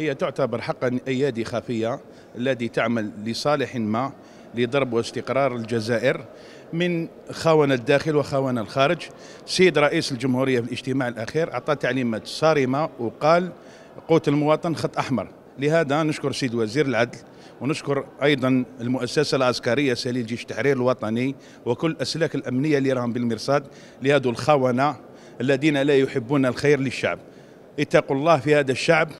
هي تعتبر حقا أيادي خفية التي تعمل لصالح ما لضرب واستقرار الجزائر من خاون الداخل وخاون الخارج سيد رئيس الجمهورية في الاجتماع الأخير أعطى تعليمات صارمة وقال قوت المواطن خط أحمر لهذا نشكر سيد وزير العدل ونشكر ايضا المؤسسه العسكريه سليل جيش التحرير الوطني وكل الاسلاك الامنيه اللي راهم بالمرصاد لهذو الخونه الذين لا يحبون الخير للشعب اتقوا الله في هذا الشعب